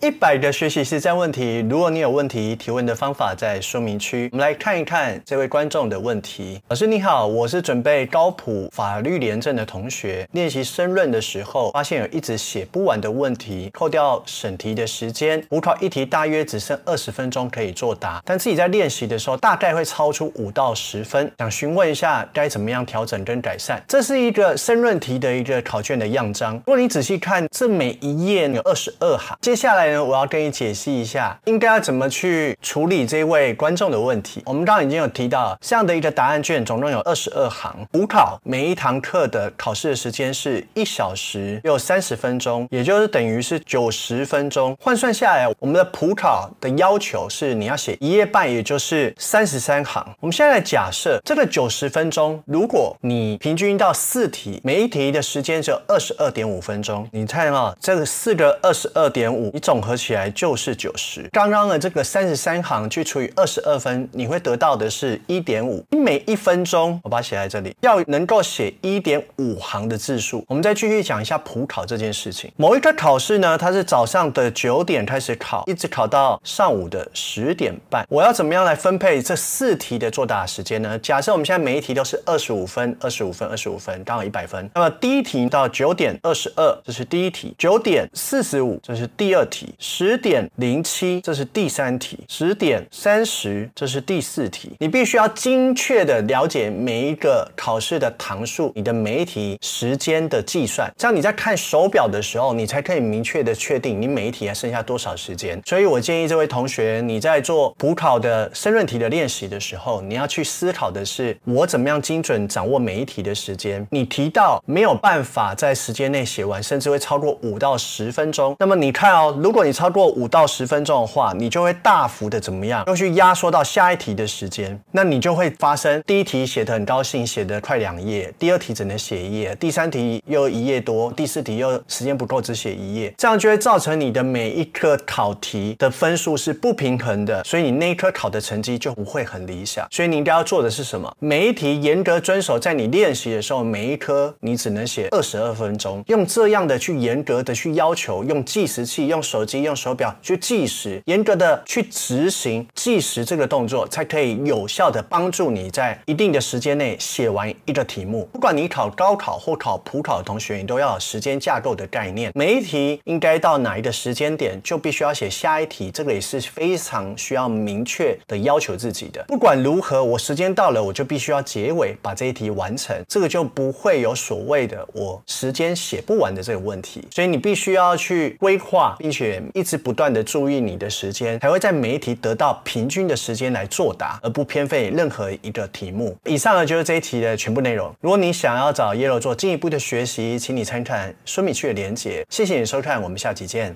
一百个学习实战问题，如果你有问题提问的方法在说明区。我们来看一看这位观众的问题。老师你好，我是准备高普法律廉政的同学，练习申论的时候发现有一直写不完的问题，扣掉审题的时间，补考一题大约只剩二十分钟可以作答，但自己在练习的时候大概会超出五到十分，想询问一下该怎么样调整跟改善。这是一个申论题的一个考卷的样章，如果你仔细看，这每一页有二十二行，接下来。我要跟你解析一下，应该要怎么去处理这位观众的问题。我们刚刚已经有提到，这样的一个答案卷，总共有二十二行。补考每一堂课的考试的时间是一小时，有三十分钟，也就是等于是九十分钟。换算下来，我们的补考的要求是你要写一页半，也就是三十三行。我们现在假设这个九十分钟，如果你平均到四题，每一题的时间只有二十二点五分钟。你看啊，这个四个二十二点五，你总总合起来就是九十。刚刚的这个三十三行去除以二十二分，你会得到的是一点五。每一分钟，我把它写在这里，要能够写一点五行的字数。我们再继续讲一下普考这件事情。某一个考试呢，它是早上的九点开始考，一直考到上午的十点半。我要怎么样来分配这四题的作答时间呢？假设我们现在每一题都是二十五分，二十五分，二十五分，刚好一百分。那么第一题到九点二十二，这是第一题；九点四十五，这是第二题。十点零七，这是第三题；十点三十，这是第四题。你必须要精确的了解每一个考试的堂数，你的每一题时间的计算。这样你在看手表的时候，你才可以明确的确定你每一题还剩下多少时间。所以，我建议这位同学，你在做补考的申论题的练习的时候，你要去思考的是，我怎么样精准掌握每一题的时间？你提到没有办法在时间内写完，甚至会超过五到十分钟。那么你看哦，如果如果你超过五到十分钟的话，你就会大幅的怎么样？又去压缩到下一题的时间，那你就会发生第一题写的很高兴，写的快两页，第二题只能写一页，第三题又一页多，第四题又时间不够只写一页，这样就会造成你的每一科考题的分数是不平衡的，所以你那一科考的成绩就不会很理想。所以你应该要做的是什么？每一题严格遵守，在你练习的时候，每一科你只能写二十二分钟，用这样的去严格的去要求，用计时器，用手。接用手表去计时，严格的去执行计时这个动作，才可以有效的帮助你在一定的时间内写完一个题目。不管你考高考或考普考的同学，你都要有时间架构的概念。每一题应该到哪一个时间点，就必须要写下一题。这个也是非常需要明确的要求自己的。不管如何，我时间到了，我就必须要结尾，把这一题完成。这个就不会有所谓的我时间写不完的这个问题。所以你必须要去规划，并且。一直不断的注意你的时间，还会在每一题得到平均的时间来作答，而不偏废任何一个题目。以上呢就是这一题的全部内容。如果你想要找 Yellow 做进一步的学习，请你参看说明区的连结。谢谢你收看，我们下期见。